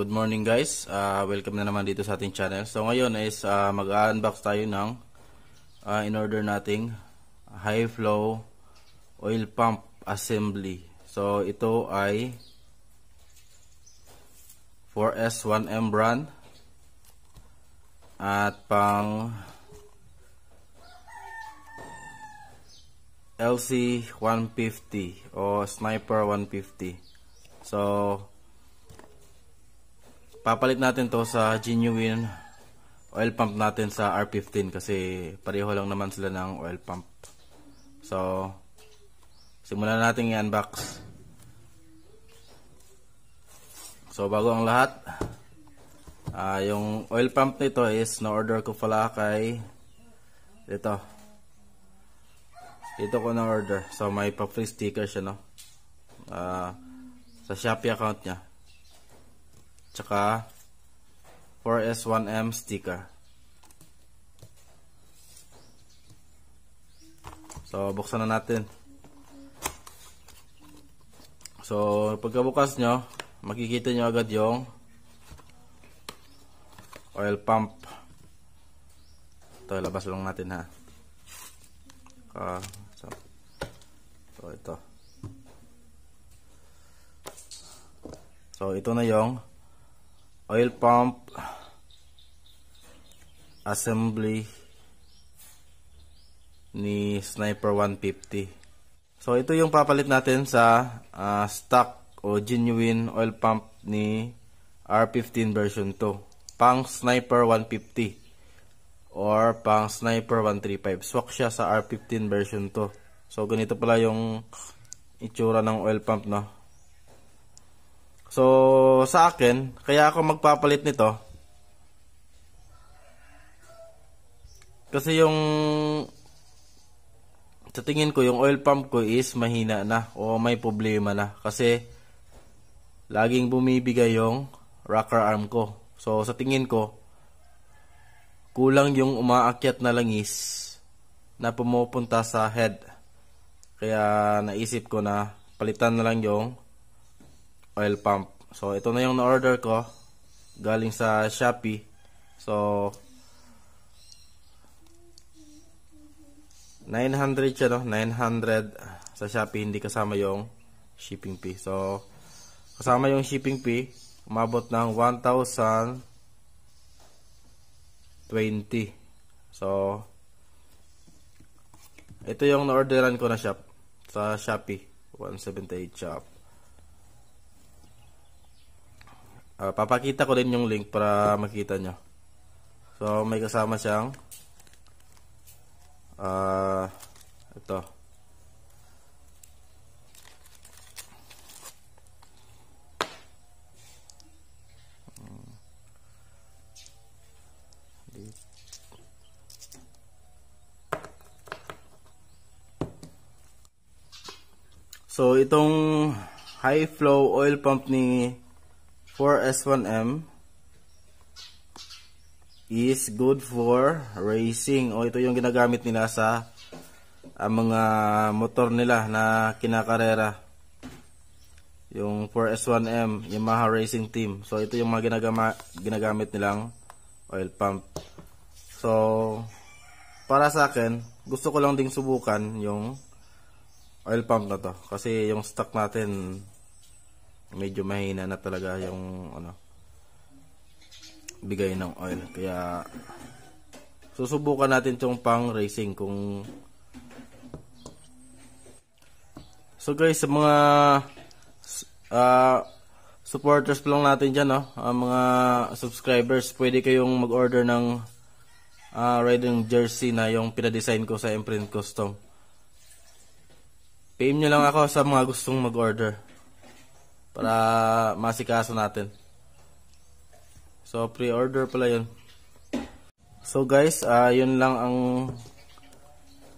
good morning guys. Uh, welcome na naman dito sa ating channel. So ngayon is uh, ah, mag-unbox tayo ng uh, in-order nating high flow oil pump assembly. So ito ay 4S1M brand at pang LC 150 o Sniper 150. So Papalit natin to sa genuine oil pump natin sa R15 kasi pareho lang naman sila ng oil pump. So, simulan natin i-unbox. So, bago ang lahat, uh, yung oil pump nito is na-order ko pala kay ito. Dito ko na-order. So, may pa-free sticker siya, no? Uh, sa Shopee account niya tsaka 4S1M sticker. So, buksan na natin. So, pagkabukas nyo, makikita nyo agad yung oil pump. Ito, labas lang natin ha. Uh, so, ito. So, ito na yung oil pump assembly ni Sniper 150. So ito yung papalit natin sa uh, stock o genuine oil pump ni R15 version 2. Pang Sniper 150 or pang Sniper 135. Swak siya sa R15 version 2. So ganito pala yung itsura ng oil pump no. So, sa akin, kaya ako magpapalit nito. Kasi yung sa tingin ko, yung oil pump ko is mahina na o may problema na. Kasi, laging bumibigay yung rocker arm ko. So, sa tingin ko, kulang yung umaakyat na langis na pumupunta sa head. Kaya naisip ko na palitan na lang yung oil pump. So, ito na yung na-order ko. Galing sa Shopee. So, 900 siya, no? 900 sa Shopee, hindi kasama yung shipping fee. So, kasama yung shipping fee, umabot ng 1,020. So, ito yung na-orderan ko na shop sa Shopee. 178 shop. Uh, papakita ko din yung link para makita nyo. So, may kasama siyang uh, ito. So, itong high flow oil pump ni for s 1 m is good for racing. O ito yung ginagamit nila sa uh, mga motor nila na kinakarera. Yung 4S1M, Yamaha Racing Team. So ito yung mga ginagama, ginagamit nilang oil pump. So para sa akin, gusto ko lang ding subukan yung oil pump na to kasi yung stock natin medyo mahina na talaga yung ano bigay ng oil kaya susubukan natin tong pang racing kung so guys sa mga uh, supporters lang natin dyan no? uh, mga subscribers pwede kayong mag order ng uh, riding jersey na yung pinadesign ko sa imprint custom PM nyo lang ako sa mga gustong mag order para masikaso natin. So, pre-order pala yun. So, guys, uh, yun lang ang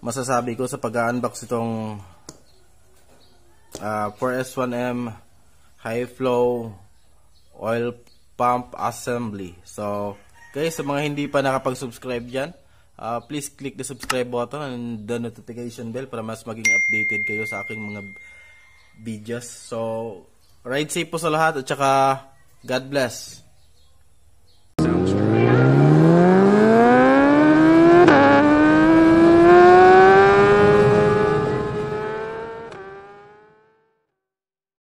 masasabi ko sa pag-unbox itong uh, ah, 4S1M High Flow Oil Pump Assembly. So, guys, sa mga hindi pa nakapag-subscribe dyan, uh, please click the subscribe button and the notification bell para mas maging updated kayo sa aking mga videos. So, Ride safe po sa lahat at saka God bless.